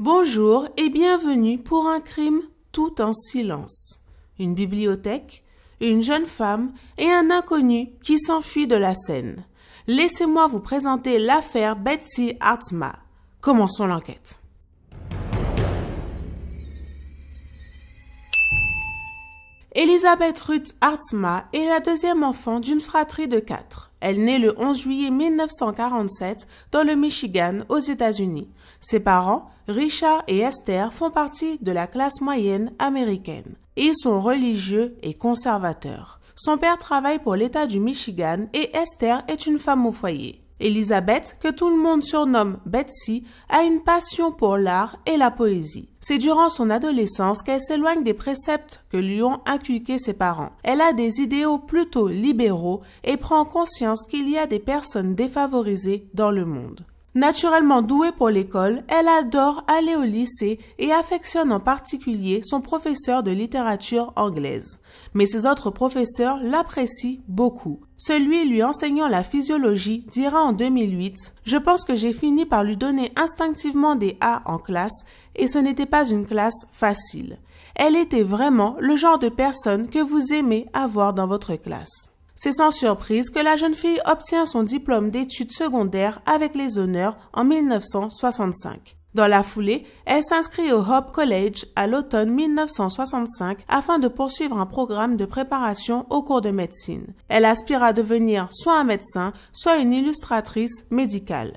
Bonjour et bienvenue pour un crime tout en silence. Une bibliothèque, une jeune femme et un inconnu qui s'enfuit de la scène. Laissez-moi vous présenter l'affaire Betsy Hartma. Commençons l'enquête. Elisabeth Ruth Hartma est la deuxième enfant d'une fratrie de quatre. Elle naît le 11 juillet 1947 dans le Michigan, aux États-Unis. Ses parents, Richard et Esther, font partie de la classe moyenne américaine. Ils sont religieux et conservateurs. Son père travaille pour l'État du Michigan et Esther est une femme au foyer. Elizabeth, que tout le monde surnomme Betsy, a une passion pour l'art et la poésie. C'est durant son adolescence qu'elle s'éloigne des préceptes que lui ont inculqués ses parents. Elle a des idéaux plutôt libéraux et prend conscience qu'il y a des personnes défavorisées dans le monde. Naturellement douée pour l'école, elle adore aller au lycée et affectionne en particulier son professeur de littérature anglaise. Mais ses autres professeurs l'apprécient beaucoup. Celui lui enseignant la physiologie dira en 2008 Je pense que j'ai fini par lui donner instinctivement des A en classe et ce n'était pas une classe facile. Elle était vraiment le genre de personne que vous aimez avoir dans votre classe. C'est sans surprise que la jeune fille obtient son diplôme d'études secondaires avec les honneurs en 1965. Dans la foulée, elle s'inscrit au Hope College à l'automne 1965 afin de poursuivre un programme de préparation au cours de médecine. Elle aspire à devenir soit un médecin, soit une illustratrice médicale.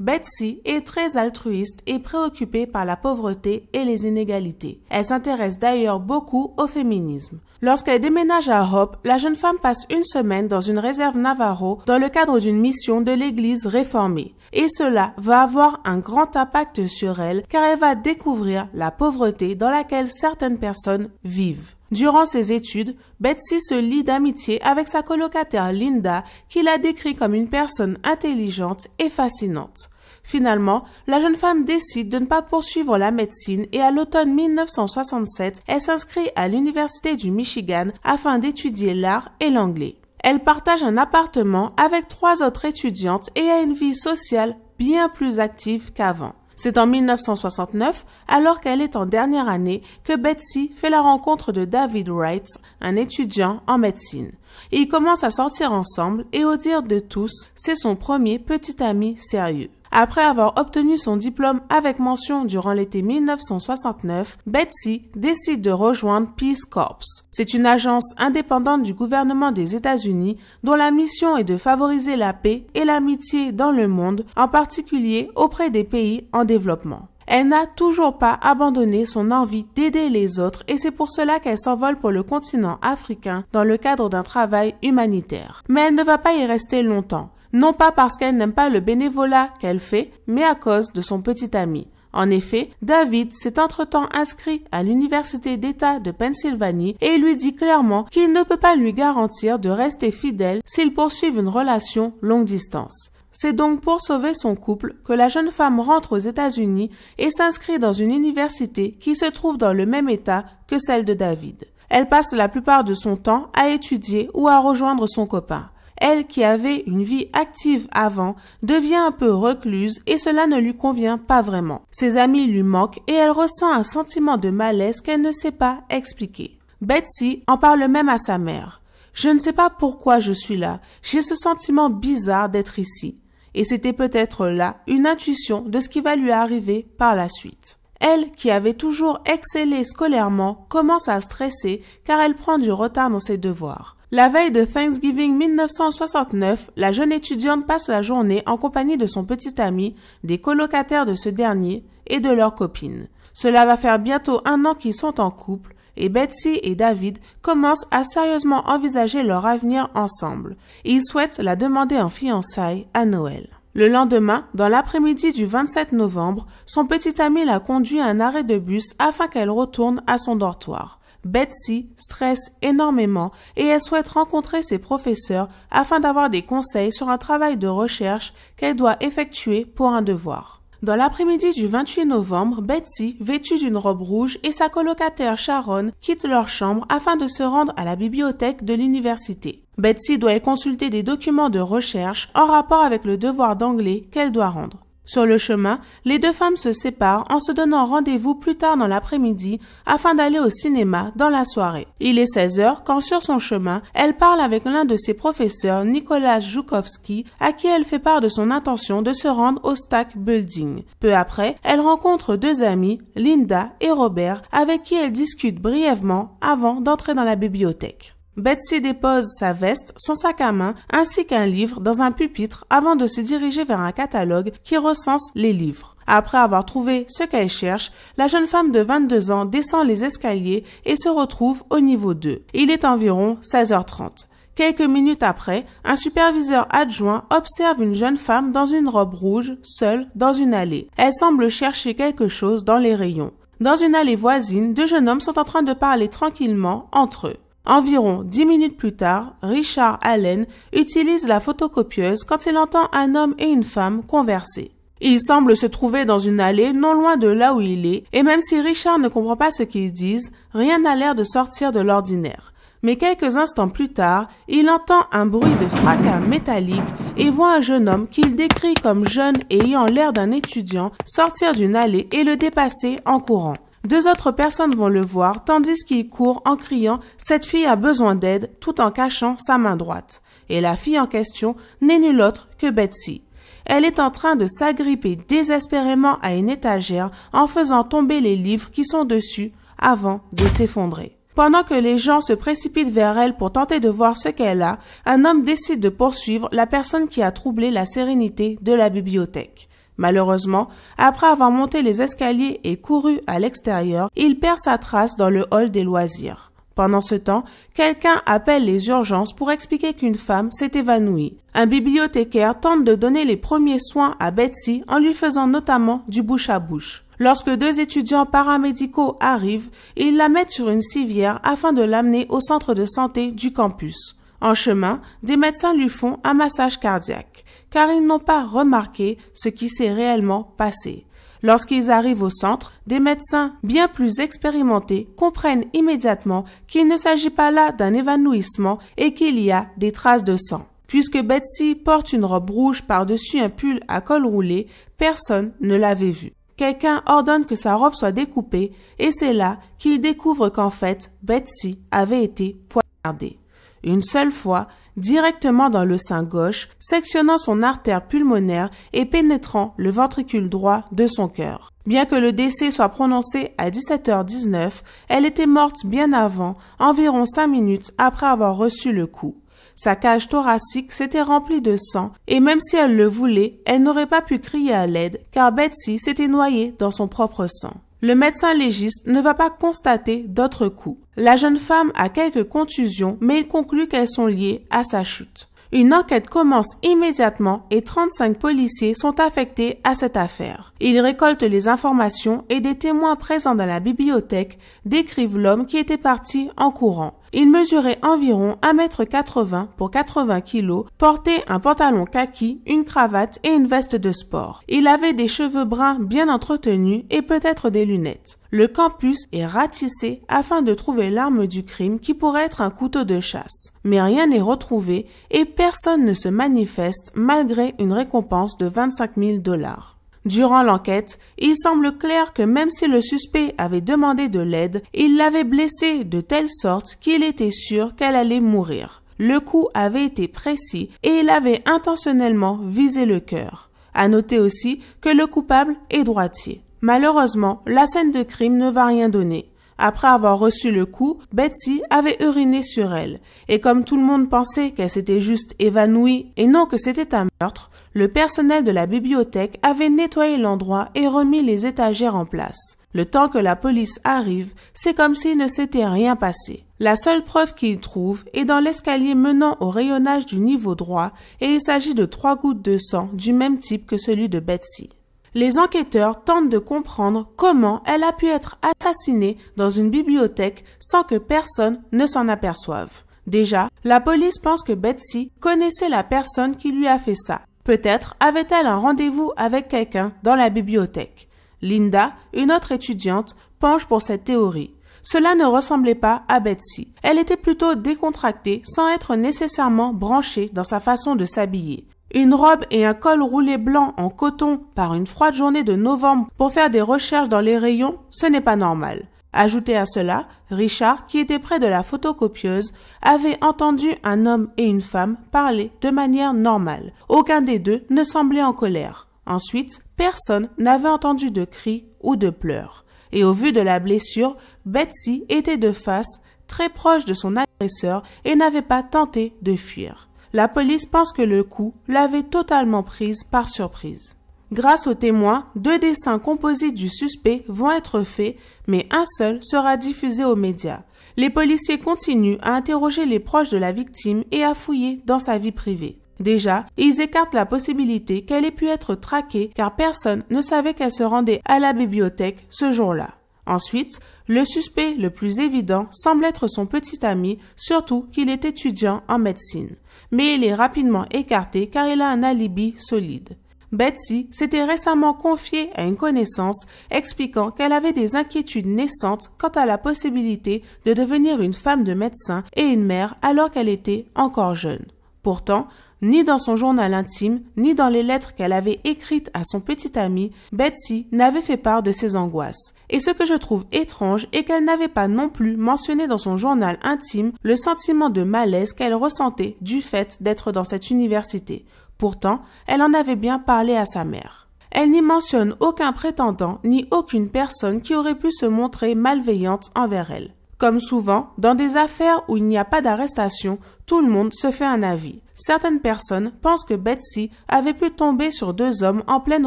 Betsy est très altruiste et préoccupée par la pauvreté et les inégalités. Elle s'intéresse d'ailleurs beaucoup au féminisme. Lorsqu'elle déménage à Hope, la jeune femme passe une semaine dans une réserve Navarro dans le cadre d'une mission de l'Église réformée. Et cela va avoir un grand impact sur elle car elle va découvrir la pauvreté dans laquelle certaines personnes vivent. Durant ses études, Betsy se lie d'amitié avec sa colocataire Linda, qui la décrit comme une personne intelligente et fascinante. Finalement, la jeune femme décide de ne pas poursuivre la médecine et à l'automne 1967, elle s'inscrit à l'Université du Michigan afin d'étudier l'art et l'anglais. Elle partage un appartement avec trois autres étudiantes et a une vie sociale bien plus active qu'avant. C'est en 1969, alors qu'elle est en dernière année, que Betsy fait la rencontre de David Wright, un étudiant en médecine. Ils commencent à sortir ensemble et au dire de tous, c'est son premier petit ami sérieux. Après avoir obtenu son diplôme avec mention durant l'été 1969, Betsy décide de rejoindre Peace Corps. C'est une agence indépendante du gouvernement des États-Unis dont la mission est de favoriser la paix et l'amitié dans le monde, en particulier auprès des pays en développement. Elle n'a toujours pas abandonné son envie d'aider les autres et c'est pour cela qu'elle s'envole pour le continent africain dans le cadre d'un travail humanitaire. Mais elle ne va pas y rester longtemps non pas parce qu'elle n'aime pas le bénévolat qu'elle fait, mais à cause de son petit ami. En effet, David s'est entre-temps inscrit à l'Université d'État de Pennsylvanie et lui dit clairement qu'il ne peut pas lui garantir de rester fidèle s'il poursuivent une relation longue distance. C'est donc pour sauver son couple que la jeune femme rentre aux États-Unis et s'inscrit dans une université qui se trouve dans le même état que celle de David. Elle passe la plupart de son temps à étudier ou à rejoindre son copain. Elle qui avait une vie active avant devient un peu recluse et cela ne lui convient pas vraiment. Ses amis lui manquent et elle ressent un sentiment de malaise qu'elle ne sait pas expliquer. Betsy en parle même à sa mère. Je ne sais pas pourquoi je suis là. J'ai ce sentiment bizarre d'être ici. Et c'était peut-être là une intuition de ce qui va lui arriver par la suite. Elle, qui avait toujours excellé scolairement, commence à stresser car elle prend du retard dans ses devoirs. La veille de Thanksgiving 1969, la jeune étudiante passe la journée en compagnie de son petit ami, des colocataires de ce dernier et de leur copine. Cela va faire bientôt un an qu'ils sont en couple et Betsy et David commencent à sérieusement envisager leur avenir ensemble. Ils souhaitent la demander en fiançailles à Noël. Le lendemain, dans l'après-midi du 27 novembre, son petit ami la conduit à un arrêt de bus afin qu'elle retourne à son dortoir. Betsy stresse énormément et elle souhaite rencontrer ses professeurs afin d'avoir des conseils sur un travail de recherche qu'elle doit effectuer pour un devoir. Dans l'après-midi du 28 novembre, Betsy, vêtue d'une robe rouge, et sa colocataire Sharon quittent leur chambre afin de se rendre à la bibliothèque de l'université. Betsy doit y consulter des documents de recherche en rapport avec le devoir d'anglais qu'elle doit rendre. Sur le chemin, les deux femmes se séparent en se donnant rendez-vous plus tard dans l'après-midi afin d'aller au cinéma dans la soirée. Il est 16 heures quand sur son chemin, elle parle avec l'un de ses professeurs, Nicolas Joukowski, à qui elle fait part de son intention de se rendre au Stack Building. Peu après, elle rencontre deux amis, Linda et Robert, avec qui elle discute brièvement avant d'entrer dans la bibliothèque. Betsy dépose sa veste, son sac à main, ainsi qu'un livre dans un pupitre avant de se diriger vers un catalogue qui recense les livres. Après avoir trouvé ce qu'elle cherche, la jeune femme de 22 ans descend les escaliers et se retrouve au niveau 2. Il est environ 16h30. Quelques minutes après, un superviseur adjoint observe une jeune femme dans une robe rouge, seule, dans une allée. Elle semble chercher quelque chose dans les rayons. Dans une allée voisine, deux jeunes hommes sont en train de parler tranquillement entre eux. Environ dix minutes plus tard, Richard Allen utilise la photocopieuse quand il entend un homme et une femme converser. Il semble se trouver dans une allée non loin de là où il est, et même si Richard ne comprend pas ce qu'ils disent, rien n'a l'air de sortir de l'ordinaire. Mais quelques instants plus tard, il entend un bruit de fracas métallique et voit un jeune homme qu'il décrit comme jeune et ayant l'air d'un étudiant sortir d'une allée et le dépasser en courant. Deux autres personnes vont le voir tandis qu'il court en criant Cette fille a besoin d'aide tout en cachant sa main droite. Et la fille en question n'est nulle autre que Betsy. Elle est en train de s'agripper désespérément à une étagère en faisant tomber les livres qui sont dessus avant de s'effondrer. Pendant que les gens se précipitent vers elle pour tenter de voir ce qu'elle a, un homme décide de poursuivre la personne qui a troublé la sérénité de la bibliothèque. Malheureusement, après avoir monté les escaliers et couru à l'extérieur, il perd sa trace dans le hall des loisirs. Pendant ce temps, quelqu'un appelle les urgences pour expliquer qu'une femme s'est évanouie. Un bibliothécaire tente de donner les premiers soins à Betsy en lui faisant notamment du bouche à bouche. Lorsque deux étudiants paramédicaux arrivent, ils la mettent sur une civière afin de l'amener au centre de santé du campus. En chemin, des médecins lui font un massage cardiaque car ils n'ont pas remarqué ce qui s'est réellement passé. Lorsqu'ils arrivent au centre, des médecins bien plus expérimentés comprennent immédiatement qu'il ne s'agit pas là d'un évanouissement et qu'il y a des traces de sang. Puisque Betsy porte une robe rouge par-dessus un pull à col roulé, personne ne l'avait vue. Quelqu'un ordonne que sa robe soit découpée et c'est là qu'il découvre qu'en fait Betsy avait été poignardée une seule fois directement dans le sein gauche, sectionnant son artère pulmonaire et pénétrant le ventricule droit de son cœur. Bien que le décès soit prononcé à 17h19, elle était morte bien avant, environ cinq minutes après avoir reçu le coup. Sa cage thoracique s'était remplie de sang, et même si elle le voulait, elle n'aurait pas pu crier à l'aide, car Betsy s'était noyée dans son propre sang le médecin légiste ne va pas constater d'autres coups. La jeune femme a quelques contusions, mais il conclut qu'elles sont liées à sa chute. Une enquête commence immédiatement et 35 policiers sont affectés à cette affaire. Il récolte les informations et des témoins présents dans la bibliothèque décrivent l'homme qui était parti en courant. Il mesurait environ 1m80 pour 80 kg, portait un pantalon kaki, une cravate et une veste de sport. Il avait des cheveux bruns bien entretenus et peut-être des lunettes. Le campus est ratissé afin de trouver l'arme du crime qui pourrait être un couteau de chasse. Mais rien n'est retrouvé et personne ne se manifeste malgré une récompense de 25 000 dollars. Durant l'enquête, il semble clair que même si le suspect avait demandé de l'aide, il l'avait blessée de telle sorte qu'il était sûr qu'elle allait mourir. Le coup avait été précis et il avait intentionnellement visé le cœur. À noter aussi que le coupable est droitier. Malheureusement, la scène de crime ne va rien donner. Après avoir reçu le coup, Betsy avait uriné sur elle, et comme tout le monde pensait qu'elle s'était juste évanouie et non que c'était un meurtre, le personnel de la bibliothèque avait nettoyé l'endroit et remis les étagères en place. Le temps que la police arrive, c'est comme s'il ne s'était rien passé. La seule preuve qu'il trouve est dans l'escalier menant au rayonnage du niveau droit et il s'agit de trois gouttes de sang du même type que celui de Betsy. Les enquêteurs tentent de comprendre comment elle a pu être assassinée dans une bibliothèque sans que personne ne s'en aperçoive. Déjà, la police pense que Betsy connaissait la personne qui lui a fait ça, Peut-être avait-elle un rendez-vous avec quelqu'un dans la bibliothèque. Linda, une autre étudiante, penche pour cette théorie. Cela ne ressemblait pas à Betsy. Elle était plutôt décontractée sans être nécessairement branchée dans sa façon de s'habiller. Une robe et un col roulé blanc en coton par une froide journée de novembre pour faire des recherches dans les rayons, ce n'est pas normal. Ajouté à cela, Richard, qui était près de la photocopieuse, avait entendu un homme et une femme parler de manière normale. Aucun des deux ne semblait en colère. Ensuite, personne n'avait entendu de cris ou de pleurs. Et au vu de la blessure, Betsy était de face, très proche de son agresseur et n'avait pas tenté de fuir. La police pense que le coup l'avait totalement prise par surprise. Grâce aux témoins, deux dessins composés du suspect vont être faits, mais un seul sera diffusé aux médias. Les policiers continuent à interroger les proches de la victime et à fouiller dans sa vie privée. Déjà, ils écartent la possibilité qu'elle ait pu être traquée car personne ne savait qu'elle se rendait à la bibliothèque ce jour-là. Ensuite, le suspect le plus évident semble être son petit ami, surtout qu'il est étudiant en médecine. Mais il est rapidement écarté car il a un alibi solide. Betsy s'était récemment confiée à une connaissance expliquant qu'elle avait des inquiétudes naissantes quant à la possibilité de devenir une femme de médecin et une mère alors qu'elle était encore jeune. Pourtant, ni dans son journal intime, ni dans les lettres qu'elle avait écrites à son petit ami, Betsy n'avait fait part de ses angoisses. Et ce que je trouve étrange est qu'elle n'avait pas non plus mentionné dans son journal intime le sentiment de malaise qu'elle ressentait du fait d'être dans cette université. Pourtant, elle en avait bien parlé à sa mère. Elle n'y mentionne aucun prétendant ni aucune personne qui aurait pu se montrer malveillante envers elle. Comme souvent, dans des affaires où il n'y a pas d'arrestation, tout le monde se fait un avis. Certaines personnes pensent que Betsy avait pu tomber sur deux hommes en pleine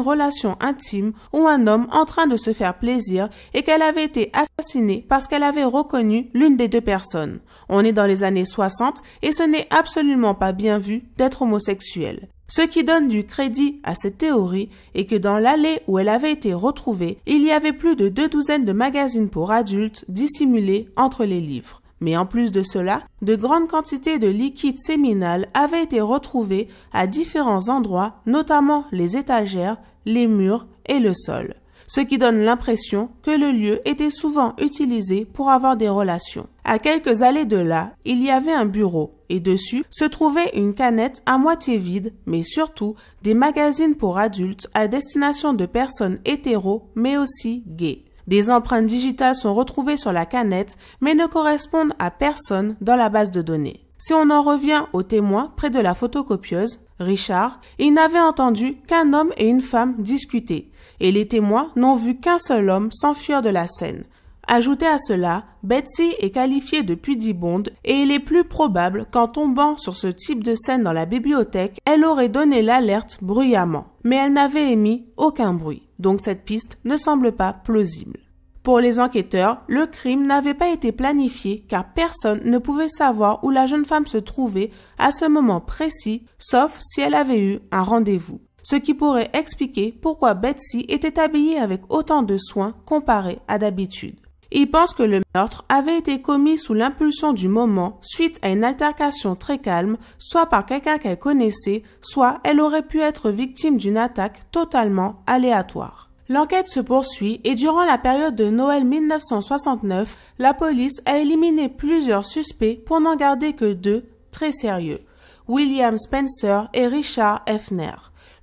relation intime ou un homme en train de se faire plaisir et qu'elle avait été assassinée parce qu'elle avait reconnu l'une des deux personnes. On est dans les années 60 et ce n'est absolument pas bien vu d'être homosexuel. Ce qui donne du crédit à cette théorie est que dans l'allée où elle avait été retrouvée, il y avait plus de deux douzaines de magazines pour adultes dissimulés entre les livres. Mais en plus de cela, de grandes quantités de liquide séminal avaient été retrouvées à différents endroits, notamment les étagères, les murs et le sol ce qui donne l'impression que le lieu était souvent utilisé pour avoir des relations. À quelques allées de là, il y avait un bureau, et dessus se trouvait une canette à moitié vide, mais surtout des magazines pour adultes à destination de personnes hétéro, mais aussi gays. Des empreintes digitales sont retrouvées sur la canette, mais ne correspondent à personne dans la base de données. Si on en revient au témoin près de la photocopieuse, Richard, il n'avait entendu qu'un homme et une femme discuter et les témoins n'ont vu qu'un seul homme s'enfuir de la scène. Ajouté à cela, Betsy est qualifiée de pudibonde et il est plus probable qu'en tombant sur ce type de scène dans la bibliothèque, elle aurait donné l'alerte bruyamment. Mais elle n'avait émis aucun bruit, donc cette piste ne semble pas plausible. Pour les enquêteurs, le crime n'avait pas été planifié car personne ne pouvait savoir où la jeune femme se trouvait à ce moment précis, sauf si elle avait eu un rendez-vous ce qui pourrait expliquer pourquoi Betsy était habillée avec autant de soin comparé à d'habitude. Il pense que le meurtre avait été commis sous l'impulsion du moment suite à une altercation très calme, soit par quelqu'un qu'elle connaissait, soit elle aurait pu être victime d'une attaque totalement aléatoire. L'enquête se poursuit et durant la période de Noël 1969, la police a éliminé plusieurs suspects pour n'en garder que deux très sérieux, William Spencer et Richard Hefner.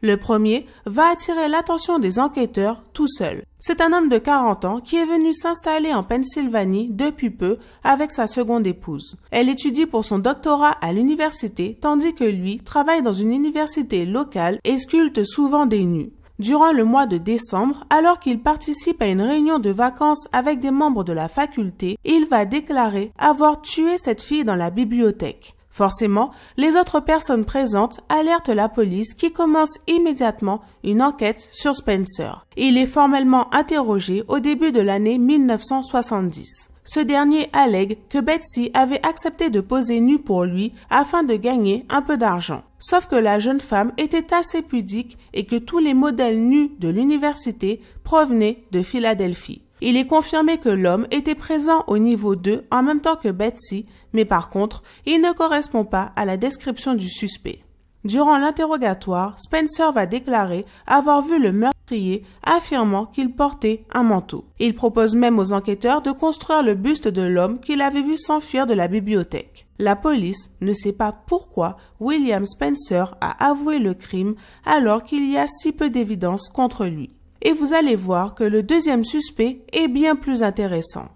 Le premier va attirer l'attention des enquêteurs tout seul. C'est un homme de 40 ans qui est venu s'installer en Pennsylvanie depuis peu avec sa seconde épouse. Elle étudie pour son doctorat à l'université tandis que lui travaille dans une université locale et sculpte souvent des nus. Durant le mois de décembre, alors qu'il participe à une réunion de vacances avec des membres de la faculté, il va déclarer avoir tué cette fille dans la bibliothèque. Forcément, les autres personnes présentes alertent la police qui commence immédiatement une enquête sur Spencer. Il est formellement interrogé au début de l'année 1970. Ce dernier allègue que Betsy avait accepté de poser nue pour lui afin de gagner un peu d'argent. Sauf que la jeune femme était assez pudique et que tous les modèles nus de l'université provenaient de Philadelphie. Il est confirmé que l'homme était présent au niveau 2 en même temps que Betsy, mais par contre, il ne correspond pas à la description du suspect. Durant l'interrogatoire, Spencer va déclarer avoir vu le meurtrier affirmant qu'il portait un manteau. Il propose même aux enquêteurs de construire le buste de l'homme qu'il avait vu s'enfuir de la bibliothèque. La police ne sait pas pourquoi William Spencer a avoué le crime alors qu'il y a si peu d'évidence contre lui. Et vous allez voir que le deuxième suspect est bien plus intéressant.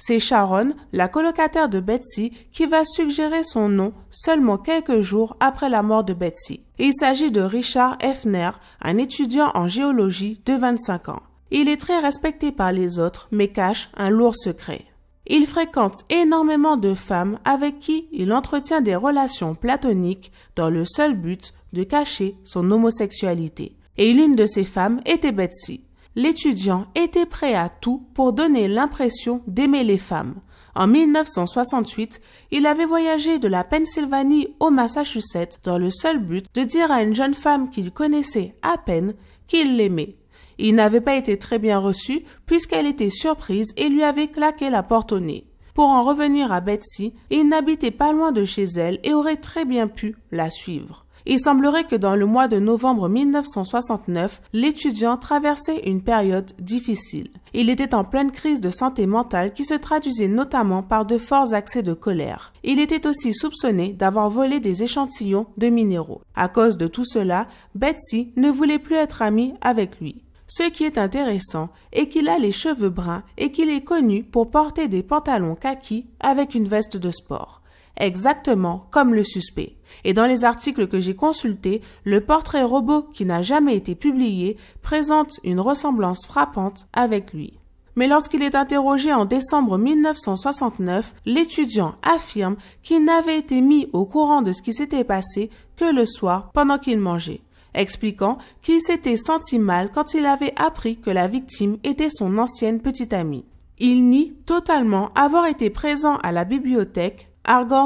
C'est Sharon, la colocataire de Betsy, qui va suggérer son nom seulement quelques jours après la mort de Betsy. Il s'agit de Richard Hefner, un étudiant en géologie de 25 ans. Il est très respecté par les autres, mais cache un lourd secret. Il fréquente énormément de femmes avec qui il entretient des relations platoniques dans le seul but de cacher son homosexualité. Et l'une de ces femmes était Betsy l'étudiant était prêt à tout pour donner l'impression d'aimer les femmes. En 1968, il avait voyagé de la Pennsylvanie au Massachusetts dans le seul but de dire à une jeune femme qu'il connaissait à peine qu'il l'aimait. Il n'avait pas été très bien reçu puisqu'elle était surprise et lui avait claqué la porte au nez. Pour en revenir à Betsy, il n'habitait pas loin de chez elle et aurait très bien pu la suivre. Il semblerait que dans le mois de novembre 1969, l'étudiant traversait une période difficile. Il était en pleine crise de santé mentale qui se traduisait notamment par de forts accès de colère. Il était aussi soupçonné d'avoir volé des échantillons de minéraux. À cause de tout cela, Betsy ne voulait plus être amie avec lui. Ce qui est intéressant est qu'il a les cheveux bruns et qu'il est connu pour porter des pantalons kaki avec une veste de sport exactement comme le suspect. Et dans les articles que j'ai consultés, le portrait robot qui n'a jamais été publié présente une ressemblance frappante avec lui. Mais lorsqu'il est interrogé en décembre 1969, l'étudiant affirme qu'il n'avait été mis au courant de ce qui s'était passé que le soir pendant qu'il mangeait, expliquant qu'il s'était senti mal quand il avait appris que la victime était son ancienne petite amie. Il nie totalement avoir été présent à la bibliothèque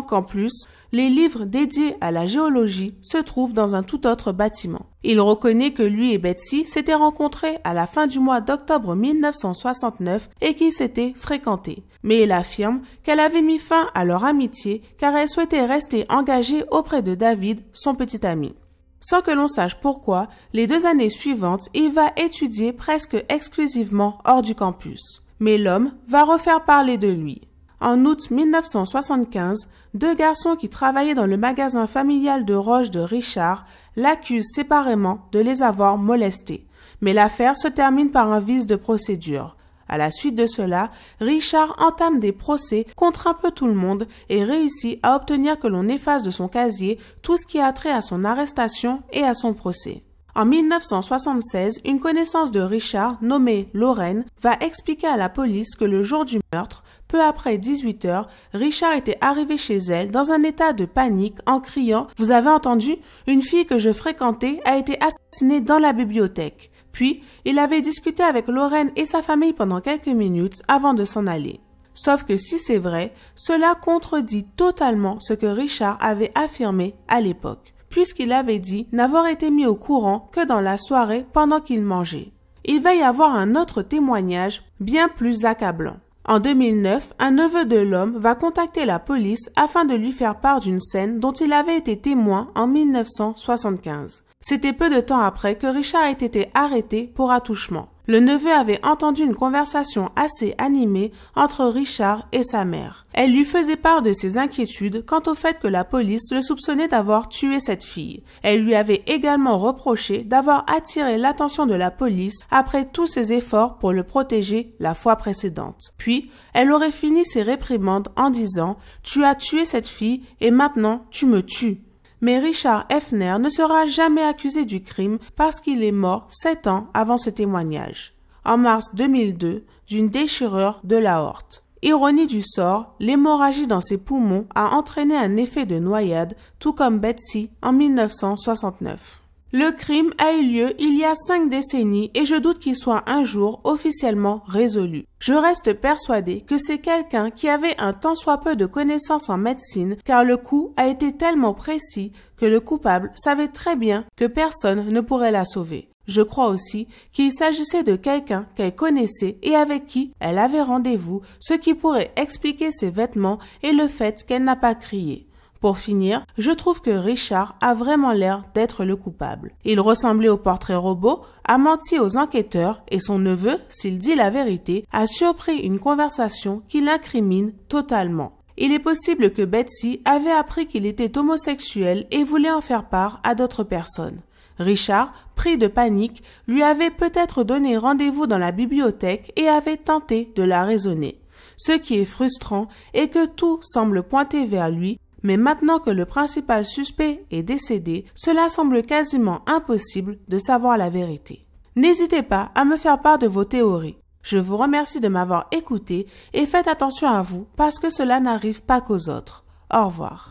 qu'en plus, les livres dédiés à la géologie se trouvent dans un tout autre bâtiment. Il reconnaît que lui et Betsy s'étaient rencontrés à la fin du mois d'octobre 1969 et qu'ils s'étaient fréquentés. Mais il affirme qu'elle avait mis fin à leur amitié car elle souhaitait rester engagée auprès de David, son petit ami. Sans que l'on sache pourquoi, les deux années suivantes, il va étudier presque exclusivement hors du campus. Mais l'homme va refaire parler de lui. En août 1975, deux garçons qui travaillaient dans le magasin familial de Roche de Richard l'accusent séparément de les avoir molestés. Mais l'affaire se termine par un vice de procédure. À la suite de cela, Richard entame des procès contre un peu tout le monde et réussit à obtenir que l'on efface de son casier tout ce qui a trait à son arrestation et à son procès. En 1976, une connaissance de Richard, nommée Lorraine, va expliquer à la police que le jour du meurtre, peu après 18 heures, Richard était arrivé chez elle dans un état de panique en criant Vous avez entendu Une fille que je fréquentais a été assassinée dans la bibliothèque. Puis, il avait discuté avec Lorraine et sa famille pendant quelques minutes avant de s'en aller. Sauf que si c'est vrai, cela contredit totalement ce que Richard avait affirmé à l'époque, puisqu'il avait dit n'avoir été mis au courant que dans la soirée pendant qu'il mangeait. Il va y avoir un autre témoignage bien plus accablant. En 2009, un neveu de l'homme va contacter la police afin de lui faire part d'une scène dont il avait été témoin en 1975. C'était peu de temps après que Richard ait été arrêté pour attouchement. Le neveu avait entendu une conversation assez animée entre Richard et sa mère. Elle lui faisait part de ses inquiétudes quant au fait que la police le soupçonnait d'avoir tué cette fille. Elle lui avait également reproché d'avoir attiré l'attention de la police après tous ses efforts pour le protéger la fois précédente. Puis, elle aurait fini ses réprimandes en disant Tu as tué cette fille et maintenant tu me tues mais Richard Hefner ne sera jamais accusé du crime parce qu'il est mort sept ans avant ce témoignage, en mars 2002, d'une déchirure de horte. Ironie du sort, l'hémorragie dans ses poumons a entraîné un effet de noyade, tout comme Betsy en 1969. Le crime a eu lieu il y a cinq décennies et je doute qu'il soit un jour officiellement résolu. Je reste persuadée que c'est quelqu'un qui avait un tant soit peu de connaissances en médecine car le coup a été tellement précis que le coupable savait très bien que personne ne pourrait la sauver. Je crois aussi qu'il s'agissait de quelqu'un qu'elle connaissait et avec qui elle avait rendez-vous, ce qui pourrait expliquer ses vêtements et le fait qu'elle n'a pas crié. Pour finir, je trouve que Richard a vraiment l'air d'être le coupable. Il ressemblait au portrait robot, a menti aux enquêteurs et son neveu, s'il dit la vérité, a surpris une conversation qui l'incrimine totalement. Il est possible que Betsy avait appris qu'il était homosexuel et voulait en faire part à d'autres personnes. Richard, pris de panique, lui avait peut-être donné rendez-vous dans la bibliothèque et avait tenté de la raisonner. Ce qui est frustrant est que tout semble pointer vers lui mais maintenant que le principal suspect est décédé, cela semble quasiment impossible de savoir la vérité. N'hésitez pas à me faire part de vos théories. Je vous remercie de m'avoir écouté et faites attention à vous parce que cela n'arrive pas qu'aux autres. Au revoir.